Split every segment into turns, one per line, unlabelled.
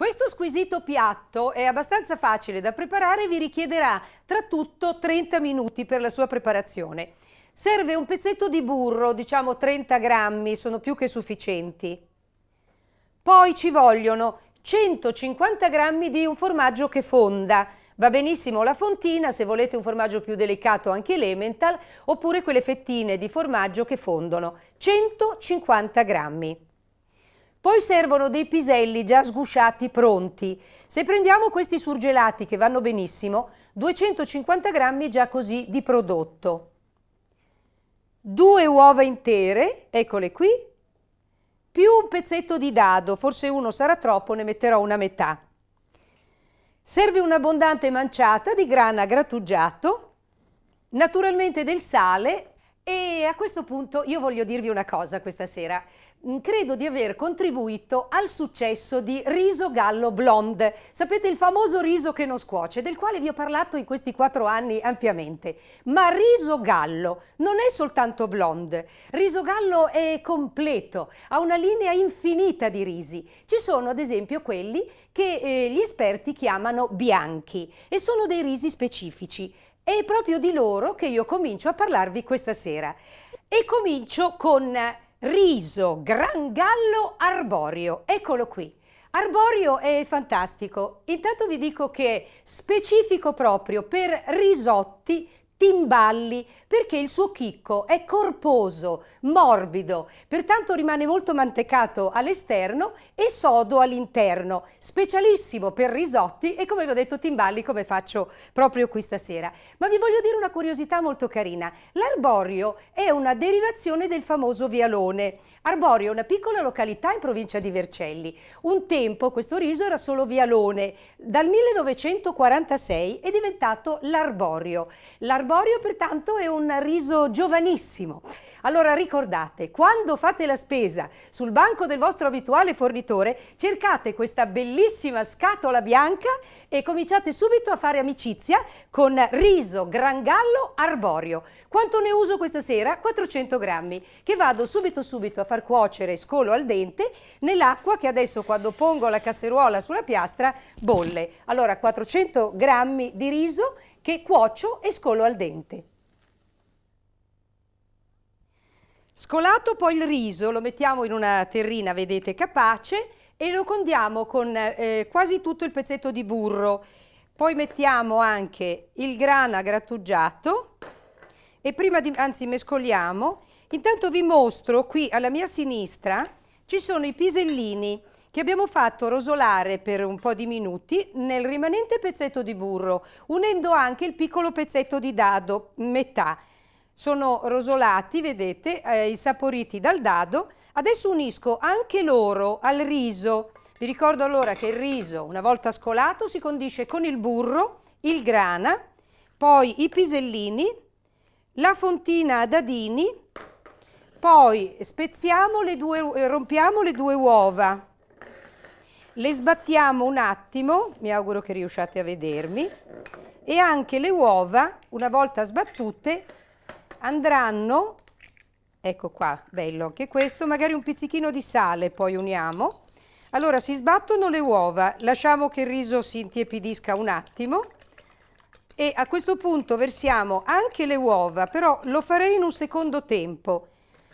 Questo squisito piatto è abbastanza facile da preparare e vi richiederà tra tutto 30 minuti per la sua preparazione. Serve un pezzetto di burro, diciamo 30 grammi, sono più che sufficienti. Poi ci vogliono 150 grammi di un formaggio che fonda. Va benissimo la fontina, se volete un formaggio più delicato anche l'emmental, oppure quelle fettine di formaggio che fondono. 150 grammi. Poi servono dei piselli già sgusciati pronti. Se prendiamo questi surgelati che vanno benissimo, 250 grammi già così di prodotto. Due uova intere, eccole qui, più un pezzetto di dado, forse uno sarà troppo, ne metterò una metà. Serve un'abbondante manciata di grana grattugiato, naturalmente del sale e a questo punto io voglio dirvi una cosa questa sera. Mm, credo di aver contribuito al successo di Riso Gallo Blonde. Sapete il famoso riso che non scuoce, del quale vi ho parlato in questi quattro anni ampiamente. Ma Riso Gallo non è soltanto blonde. Riso Gallo è completo, ha una linea infinita di risi. Ci sono ad esempio quelli che eh, gli esperti chiamano bianchi e sono dei risi specifici. È proprio di loro che io comincio a parlarvi questa sera. E comincio con riso gran gallo arborio. Eccolo qui. Arborio è fantastico. Intanto vi dico che è specifico proprio per risotti timballi perché il suo chicco è corposo, morbido, pertanto rimane molto mantecato all'esterno e sodo all'interno, specialissimo per risotti e come vi ho detto timballi come faccio proprio qui stasera. Ma vi voglio dire una curiosità molto carina, l'arborio è una derivazione del famoso vialone. Arborio è una piccola località in provincia di Vercelli. Un tempo questo riso era solo vialone, dal 1946 è diventato l'arborio. L'arborio arborio pertanto è un riso giovanissimo. Allora ricordate, quando fate la spesa sul banco del vostro abituale fornitore, cercate questa bellissima scatola bianca e cominciate subito a fare amicizia con riso grangallo arborio. Quanto ne uso questa sera? 400 grammi, che vado subito subito a far cuocere scolo al dente nell'acqua che adesso quando pongo la casseruola sulla piastra bolle. Allora 400 grammi di riso che cuocio e scolo al dente. Scolato poi il riso, lo mettiamo in una terrina, vedete, capace, e lo condiamo con eh, quasi tutto il pezzetto di burro. Poi mettiamo anche il grana grattugiato e prima di, anzi mescoliamo. Intanto vi mostro qui alla mia sinistra ci sono i pisellini che abbiamo fatto rosolare per un po' di minuti nel rimanente pezzetto di burro, unendo anche il piccolo pezzetto di dado, metà. Sono rosolati, vedete, eh, insaporiti dal dado. Adesso unisco anche loro al riso. Vi ricordo allora che il riso, una volta scolato, si condisce con il burro, il grana, poi i pisellini, la fontina a dadini, poi spezziamo le due, eh, rompiamo le due uova le sbattiamo un attimo, mi auguro che riusciate a vedermi, e anche le uova, una volta sbattute, andranno, ecco qua, bello anche questo, magari un pizzichino di sale poi uniamo. Allora si sbattono le uova, lasciamo che il riso si intiepidisca un attimo e a questo punto versiamo anche le uova, però lo farei in un secondo tempo,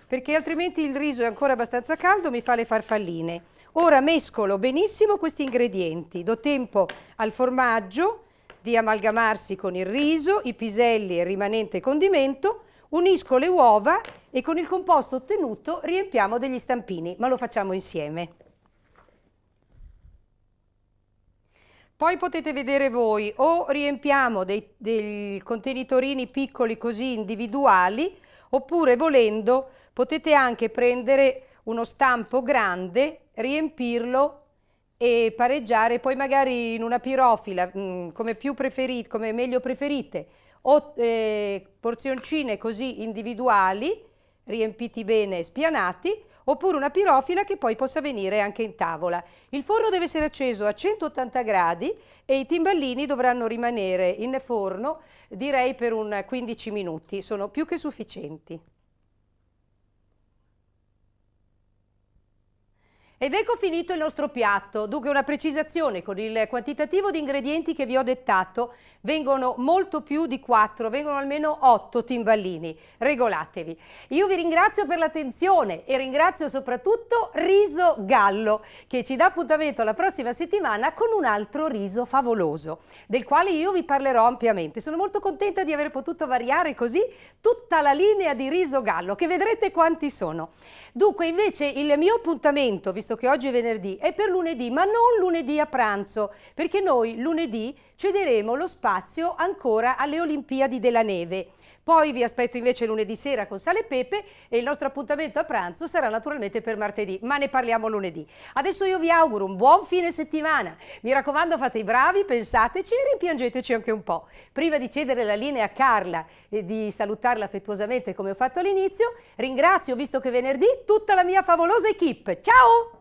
perché altrimenti il riso è ancora abbastanza caldo, mi fa le farfalline. Ora mescolo benissimo questi ingredienti, do tempo al formaggio di amalgamarsi con il riso, i piselli e il rimanente condimento, unisco le uova e con il composto ottenuto riempiamo degli stampini, ma lo facciamo insieme. Poi potete vedere voi, o riempiamo dei, dei contenitorini piccoli così individuali, oppure volendo Potete anche prendere uno stampo grande, riempirlo e pareggiare poi magari in una pirofila, mh, mm, come, più preferite, come meglio preferite, o eh, porzioncine così individuali, riempiti bene e spianati, oppure una pirofila che poi possa venire anche in tavola. Il forno deve essere acceso a 180 gradi e i timballini dovranno rimanere in forno direi per un 15 minuti, sono più che sufficienti. Ed ecco finito il nostro piatto, dunque una precisazione con il quantitativo di ingredienti che vi ho dettato vengono molto più di 4, vengono almeno 8 timballini, regolatevi. Io vi ringrazio per l'attenzione e ringrazio soprattutto Riso Gallo che ci dà appuntamento la prossima settimana con un altro riso favoloso del quale io vi parlerò ampiamente. Sono molto contenta di aver potuto variare così tutta la linea di Riso Gallo che vedrete quanti sono. Dunque invece il mio appuntamento vi visto che oggi è venerdì, è per lunedì, ma non lunedì a pranzo, perché noi lunedì cederemo lo spazio ancora alle Olimpiadi della Neve. Poi vi aspetto invece lunedì sera con Sale e Pepe e il nostro appuntamento a pranzo sarà naturalmente per martedì, ma ne parliamo lunedì. Adesso io vi auguro un buon fine settimana. Mi raccomando fate i bravi, pensateci e rimpiangeteci anche un po'. Prima di cedere la linea a Carla e di salutarla affettuosamente come ho fatto all'inizio, ringrazio, visto che venerdì, tutta la mia favolosa equip. Ciao!